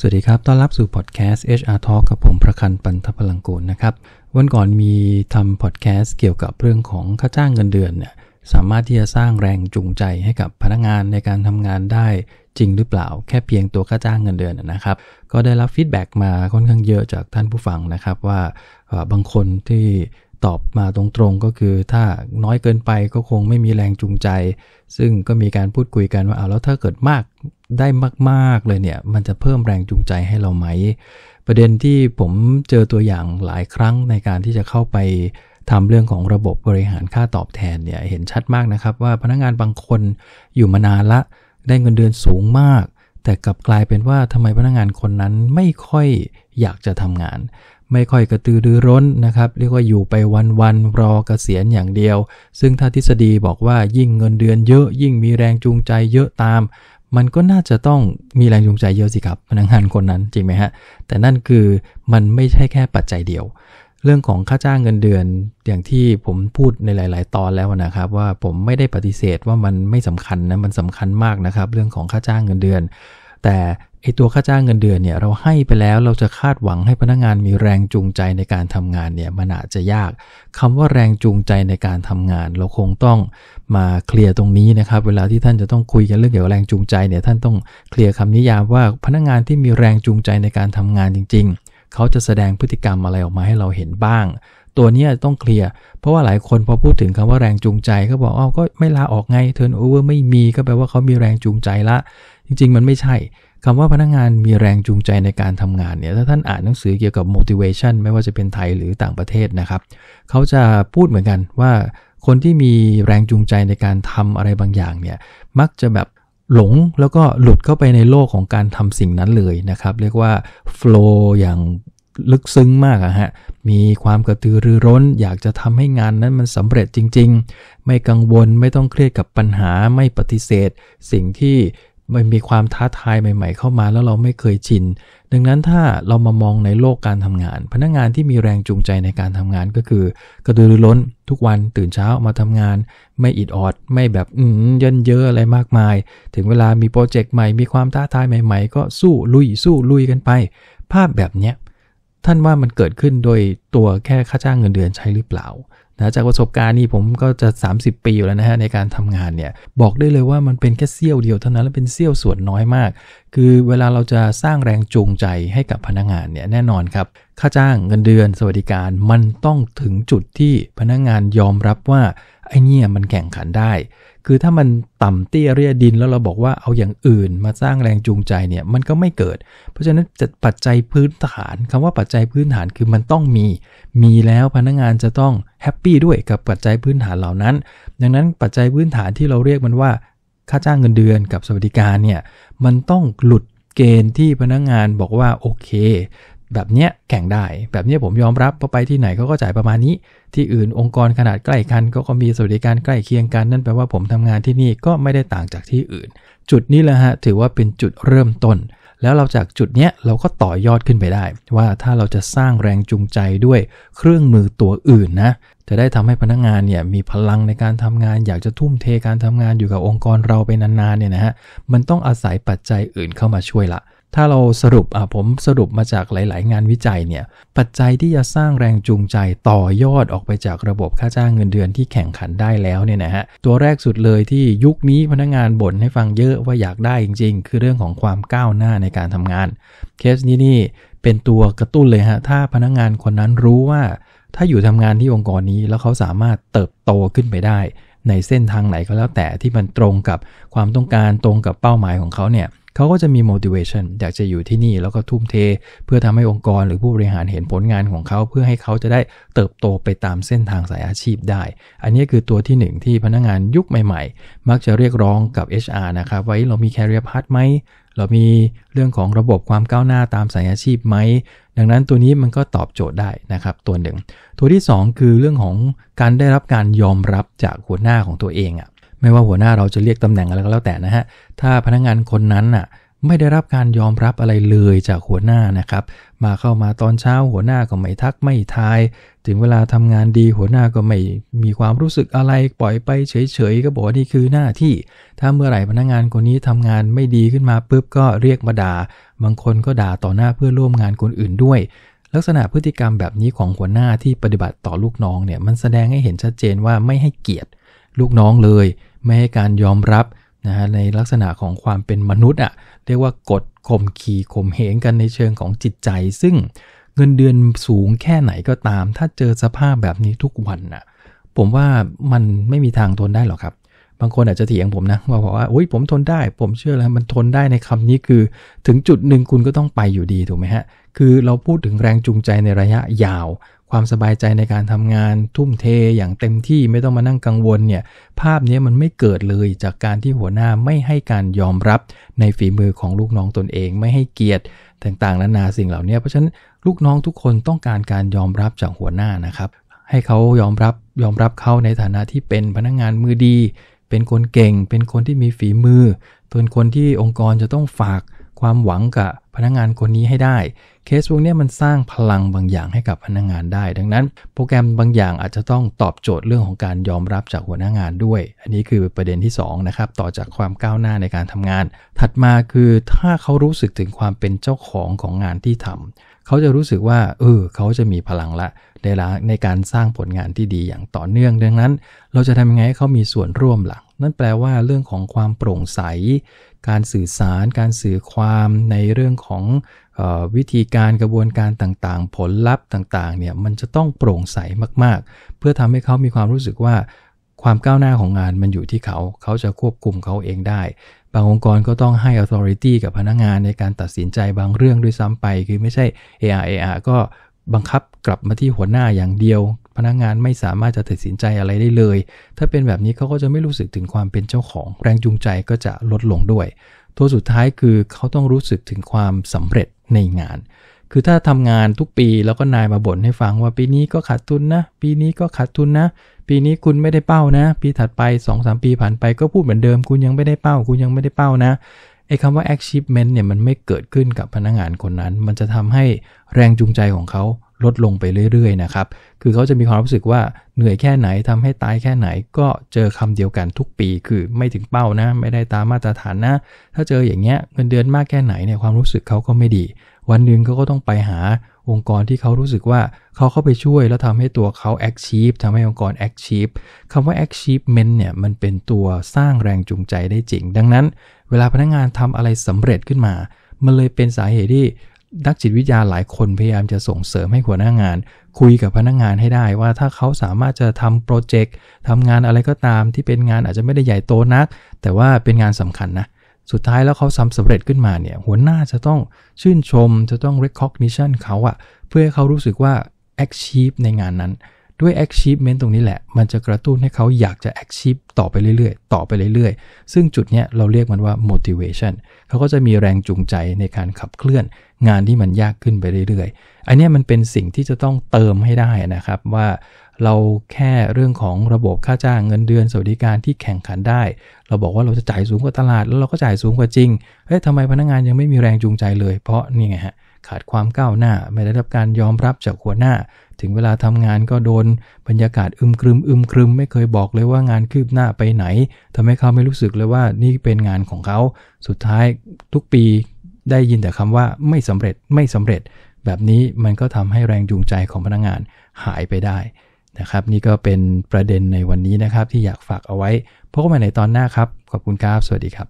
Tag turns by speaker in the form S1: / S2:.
S1: สวัสดีครับ ต้อนรับสู่พอดแคสต์ HR Talk กับผมประคัน ปันทพลังกูลนะครับ วันก่อนมีทำพอดแคสต์เกี่ยวกับเรื่องของค่าจ้างเงินเดือนเนี่ย สามารถที่จะสร้างแรงจูงใจให้กับพนักงานในการทำงานได้จริงหรือเปล่าแค่เพียงตัวค่าจ้างเงินเดือนนะครับ ก็ได้รับฟีดแบ็กมาค่อนข้างเยอะจากท่านผู้ฟังนะครับ ว่าบางคนที่ตอบมาตรงๆก็คือ ถ้าน้อยเกินไปก็คงไม่มีแรงจูงใจ ซึ่งก็มีการพูดคุยกันว่าเอาแล้วถ้าเกิดมากได้มาก ๆ เลยเนี่ย มันจะเพิ่มแรงจูงใจให้เราไหม ประเด็นที่ผมเจอตัวอย่างหลายครั้งในการที่จะเข้าไปทำเรื่องของระบบบริหารค่าตอบแทนเนี่ย เห็นชัดมากนะครับ ว่าพนักงานบางคนอยู่มานานละ ได้เงินเดือนสูงมาก แต่กลับกลายเป็นว่าทำไมพนักงานคนนั้นไม่ค่อยอยากจะทำงาน ไม่ค่อยกระตือรือร้นนะครับ เรียกว่าอยู่ไปวันๆรอกเกษียณอย่างเดียว ซึ่งถ้าทฤษฎีบอกว่ายิ่งเงินเดือนเยอะ ยิ่งมีแรงจูงใจเยอะตามมันก็น่าจะต้องมีแรงจูงใจเยอะสิครับพนักงานคนนั้นจริงไหมฮะ แต่นั่นคือมันไม่ใช่แค่ปัจจัยเดียว เรื่องของค่าจ้างเงินเดือน อย่างที่ผมพูดในหลาย ๆ ตอนแล้วนะครับ ว่าผมไม่ได้ปฏิเสธว่ามันไม่สำคัญนะมันสำคัญมากนะครับ เรื่องของค่าจ้างเงินเดือน แต่ไอตัวค่าจ้างเงินเดือนเนี่ยเราให้ไปแล้วเราจะคาดหวังให้พนักงานมีแรงจูงใจในการทำงานเนี่ยมันอาจจะยากคำว่าแรงจูงใจในการทำงาน เราคงต้อง มาเคลียร์ตรงนี้นะครับเวลาที่ท่านจะต้องคุยกันเรื่องเกี่ยวกับแรงจูงใจเนี่ยท่านต้องเคลียร์คำนิยามว่า พนักงานที่มีแรงจูงใจในการทำงานจริง ๆ เขาจะแสดงพฤติกรรมอะไรออกมาให้เราเห็นบ้างตัวนี้ต้องเคลียร์ เพราะว่าหลายคนพอพูดถึงคำว่าแรงจูงใจก็บอกอ้าวก็ไม่ลาออกไงเทิร์นโอเวอร์ไม่มี ก็แปลว่าเขามีแรงจูงใจละ จริงๆ มันไม่ใช่ คำว่าพนักงงานมีแรงจูงใจในการทำงานเนี่ยถ้าท่านอ่านหนังสือเกี่ยวกับ motivation ไม่ว่าจะเป็นไทยหรือต่างประเทศนะครับเขาจะพูดเหมือนกันว่า คนที่มีแรงจูงใจในการทำอะไรบางอย่างเนี่ยมักจะแบบหลงแล้วก็หลุดเข้าไปในโลกของการทำสิ่งนั้นเลยนะครับเรียกว่า flow อย่างลึกซึ้งมากอะฮะ มีความกระตือรือร้นอยากจะทำให้งานนั้นมันสำเร็จจริงๆ ไม่กังวลไม่ต้องเครียดกับปัญหาไม่ปฏิเสธ สิ่งที่มันมีความท้าทายใหม่ ๆ เข้ามาแล้วเราไม่เคยชิน ดังนั้นถ้าเรามามองในโลกการทำงาน พนักงานที่มีแรงจูงใจในการทำงานก็คือ กระตือรือร้นทุกวันตื่นเช้ามาทำงาน ไม่อิดออด ไม่แบบอืมเยินเยอะอะไรมากมาย ถึงเวลามีโปรเจกต์ใหม่มีความท้าทายใหม่ ๆ ก็สู้ลุยสู้ลุยกันไป ภาพแบบเนี้ยท่านว่ามันเกิดขึ้นโดยตัวแค่ค่าจ้างเงินเดือนใช้หรือเปล่านะจากประสบการณ์นี่ผมก็จะ30 ปีอยู่แล้วนะฮะในการทำงานเนี่ยบอกได้เลยว่ามันเป็นแค่เสี้ยวเดียวเท่านั้นและเป็นเสี้ยวส่วนน้อยมาก คือเวลาเราจะสร้างแรงจูงใจให้กับพนักงงานเนี่ยแน่นอนครับ ค่าจ้างเงินเดือนสวัสดิการมันต้องถึงจุดที่พนักงงานยอมรับว่าไอเนี่ยมันแข่งขันได้ คือถ้ามันต่ำเตี้ยเรียดิน แล้วเราบอกว่าเอาอย่างอื่นมาสร้างแรงจูงใจเนี่ยมันก็ไม่เกิด เพราะฉะนั้นจปัจจัยพื้นฐาน คำว่าปัจจัยพื้นฐานคือมันต้องมี มีแล้วพนักงานจะต้องแฮปปี้ด้วยกับปัจจัยพื้นฐานเหล่านั้น ดังนั้นปัจจัยพื้นฐานที่เราเรียกมันว่า ค่าจ้างเงินเดือนกับสวัสดิการเนี่ยมันต้องหลุดเกณฑ์ที่พนักงงานบอกว่าโอเคแบบเนี้ยแข่งได้แบบเนี้ยผมยอมรับพอไปที่ไหนเขาก็จ่ายประมาณนี้ ที่อื่นองค์กรขนาดใกล้กันก็ก็มีสวัสดิการใกล้เคียงกัน นั่นแปลว่าผมทำงานที่นี่ก็ไม่ได้ต่างจากที่อื่น จุดนี้แหละฮะถือว่าเป็นจุดเริ่มต้น แล้วเราจากจุดเนี้ยเราก็ต่อยอดขึ้นไปได้ว่าถ้าเราจะสร้างแรงจูงใจด้วยเครื่องมือตัวอื่นนะจะได้ทำให้พนักงงานเนี่ยมีพลังในการทำงาน อยากจะทุ่มเทการทำงานอยู่กับองค์กรเราไปนานๆเนี่ยนะฮะมันต้องอาศัยปัจจัยอื่นเข้ามาช่วยละถ้าเราสรุปอะผมสรุปมาจากหลาย ๆ งานวิจัยเนี่ย ปัจจัยที่จะสร้างแรงจูงใจต่อยอดออกไปจากระบบค่าจ้างเงินเดือนที่แข่งขันได้แล้วเนี่ยนะฮะตัวแรกสุดเลยที่ยุคนี้พนักงานบ่นให้ฟังเยอะว่าอยากได้จริง ๆ คือเรื่องของความก้าวหน้าในการทำงาน เคสนี้นี่เป็นตัวกระตุ้นเลยฮะถ้าพนักงานคนนั้นรู้ว่า ถ้าอยู่ทำงานที่องค์กรนี้แล้วเขาสามารถเติบโตขึ้นไปได้ ในเส้นทางไหนก็แล้วแต่ที่มันตรงกับความต้องการตรงกับเป้าหมายของเขาเนี่ยเขาก็จะมี motivation อยากจะอยู่ที่นี่แล้วก็ทุ่มเท เพื่อทำให้องค์กรหรือผู้บริหารเห็นผลงานของเขา เพื่อให้เขาจะได้เติบโตไปตามเส้นทางสายอาชีพได้ อันนี้คือตัวที่ 1 ที่พนักงงานยุคใหม่ๆ มักจะเรียกร้องกับ HR นะครับไว้เรามี career path ไหม เรามีเรื่องของระบบความก้าวหน้าตามสายอาชีพไหม ดังนั้นตัวนี้มันก็ตอบโจทย์ได้นะครับ ตัวหนึ่ง ตัวที่ 2 คือเรื่องของการได้รับการยอมรับจากหัวหน้าของตัวเองอะ่ะไม่ว่าหัวหน้าเราจะเรียกตำแหน่งอะไรก็แล้วแต่นะฮะ ถ้าพนักงงานคนนั้นน่ะไม่ได้รับการยอมรับอะไรเลยจากหัวหน้านะครับ มาเข้ามาตอนเช้าหัวหน้าก็ไม่ทักไม่ทาย ถึงเวลาทำงานดี หัวหน้าก็ไม่มีความรู้สึกอะไร ปล่อยไปเฉยๆก็บอกว่านี่คือหน้าที่ ถ้าเมื่อไหร่พนักงงานคนนี้ทำงานไม่ดีขึ้นมาปุ๊บก็เรียกมาดา่า บางคนก็ด่าต่อหน้าเพื่อร่วมงานคนอื่นด้วย ลักษณะพฤติกรรมแบบนี้ของหัวหน้าที่ปฏิบัติต่อลูกน้องเนี่ยมันแสดงให้เห็นชัดเจนว่าไม่ให้เกียรติลูกน้องเลยไม่ให้การยอมรับนะฮะในลักษณะของความเป็นมนุษย์อ่ะเรียกว่ากดข่มขี่ข่มเหงกันในเชิงของจิตใจ ซึ่งเงินเดือนสูงแค่ไหนก็ตามถ้าเจอสภาพแบบนี้ทุกวันน่ะผมว่ามันไม่มีทางทนได้หรอกครับ บางคนอาจจะเถียงผมนะ ว่าบอกว่าโอ้ยผมทนได้ ผมเชื่อเลยมันทนได้ในคำนี้คือ ถึงจุดหนึ่งคุณก็ต้องไปอยู่ดีถูกไหมฮะคือเราพูดถึงแรงจูงใจในระยะยาวความสบายใจในการทำงานทุ่มเทอย่างเต็มที่ไม่ต้องมานั่งกังวลเนี่ยภาพนี้มันไม่เกิดเลยจากการที่หัวหน้าไม่ให้การยอมรับในฝีมือของลูกน้องตนเองไม่ให้เกียรติต่างๆนานาสิ่งเหล่านี้เพราะฉะนั้นลูกน้องทุกคนต้องการการยอมรับจากหัวหน้านะครับ ให้เขายอมรับยอมรับเขาในฐานะที่เป็นพนักงงานมือดี เป็นคนเก่ง เป็นคนที่มีฝีมือเป็นคนที่องค์กรจะต้องฝากความหวังกับพนักงงานคนนี้ให้ได้เคสพวกนี้มันสร้างพลังบางอย่างให้กับพนักงงานได้ ดังนั้น โปรแกรมบางอย่างอาจจะต้องตอบโจทย์เรื่องของการยอมรับจากหัวหน้างานด้วย อันนี้คือประเด็นที่2นะครับ ต่อจากความก้าวหน้าในการทำงาน ถัดมาคือถ้าเขารู้สึกถึงความเป็นเจ้าของของงานที่ทำเขาจะรู้สึกว่า เออ เขาจะมีพลังละในละในการสร้างผลงานที่ดีอย่างต่อเนื่อง ดังนั้น เราจะทำยังไงให้เขามีส่วนร่วมหลักนั่นแปลว่าเรื่องของความโปร่งใส การสื่อสาร การสื่อความในเรื่องของออวิธีการกระบวนการต่างๆ ผลลัพธ์ต่างๆ เนี่ย มันจะต้องโปร่งใสมากๆ เพื่อทำให้เขามีความรู้สึกว่า ความก้าวหน้าของงานมันอยู่ที่เขา เขาจะควบคุมเขาเองได้บางองค์กรก็ต้องให้ authority กับพนักงงานในการตัดสินใจบางเรื่องด้วยซ้ำไป คือไม่ใช่ AR AR ก็บังคับกลับมาที่หัวหน้าอย่างเดียว พนักงงานไม่สามารถจะตัดสินใจอะไรได้เลย ถ้าเป็นแบบนี้เขาก็จะไม่รู้สึกถึงความเป็นเจ้าของแรงจูงใจก็จะลดลงด้วยตัวสุดท้ายคือเขาต้องรู้สึกถึงความสำเร็จในงานคือถ้าทำงานทุกปีแล้วก็นายมาบ่นให้ฟังว่าปีนี้ก็ขาดทุนนะปีนี้ก็ขาดทุนนะปีนี้คุณไม่ได้เป้านะ ปีถัดไป2อสปีผ่านไปก็พูดเหมือนเดิมคุณยังไม่ได้เป้า คุณยังไม่ได้เป้านะไอ้คำว่า achievement เนี่ยมันไม่เกิดขึ้นกับพนักงานคนนั้น มันจะทำให้แรงจูงใจของเขาลดลงไปเรื่อยๆนะครับ คือเขาจะมีความรู้สึกว่าเหนื่อยแค่ไหนทำให้ตายแค่ไหนก็เจอคำเดียวกันทุกปีคือไม่ถึงเป้านะ ไม่ได้ตามมาตรฐานนะ ถ้าเจออย่างเงี้ยเงินเดือนมากแค่ไหนเนี่ยความรู้สึกเขาก็ไม่ดีวันหนึ่งเขาก็ต้องไปหาองค์กรที่เขารู้สึกว่าเขาเข้าไปช่วยแล้วทำให้ตัวเขา achieve ทำให้องค์กร achieve คำว่า achievement เนี่ยมันเป็นตัวสร้างแรงจูงใจได้จริง ดังนั้นเวลาพนักงานทำอะไรสำเร็จขึ้นมา มันเลยเป็นสาเหตุที่นักจิตวิทยาหลายคนพยายามจะส่งเสริมให้หัวหน้างาน คุยกับพนักงานให้ได้ว่าถ้าเขาสามารถจะทำโปรเจกต์ทำงานอะไรก็ตามที่เป็นงานอาจจะไม่ได้ใหญ่โตนักแต่ว่าเป็นงานสำคัญนะเสุดท้ายแล้วเขาทำสำเร็จขึ้นมาเนี่ยหัวหน้าจะต้องชื่นชมจะต้อง recognition เขาอะเพื่อให้เขารู้สึกว่า achieve ในงานนั้น ด้วย achievement ตรงนี้แหละ มันจะกระตุ้นให้เขาอยากจะ achieve ต่อไปเรื่อยๆ ต่อไปเรื่อย ๆ ซึ่งจุดเนี้ยเราเรียกมันว่า motivation เขาก็จะมีแรงจูงใจในการขับเคลื่อน งานที่มันยากขึ้นไปเรื่อยๆ อันนี้มันเป็นสิ่งที่จะต้องเติมให้ได้นะครับว่าเราแค่เรื่องของระบบค่าจ้างเงินเดือน สวัสดิการที่แข่งขันได้ เราบอกว่าเราจะจ่ายสูงกว่าตลาดแล้วเราก็จ่ายสูงกว่าจริง เฮ้ยทำไมพนักงงานยังไม่มีแรงจูงใจเลย เพราะนี่ไง ฮะ ขาดความก้าวหน้าไม่ได้รับการยอมรับจากหัวหน้า ถึงเวลาทำงานก็โดนบรรยากาศอึมครึมอึมครึมไม่เคยบอกเลยว่างานคืบหน้าไปไหน ทำให้เขาไม่รู้สึกเลยว่านี่เป็นงานของเขา สุดท้ายทุกปี ได้ยินแต่คำว่าไม่สำเร็จไม่สำเร็จ แบบนี้มันก็ทำให้แรงจูงใจของพนักงงานหายไปได้นะครับนี่ก็เป็นประเด็นในวันนี้นะครับ ที่อยากฝากเอาไว้พบกันใหม่ในตอนหน้าครับ ขอบคุณครับ สวัสดีครับ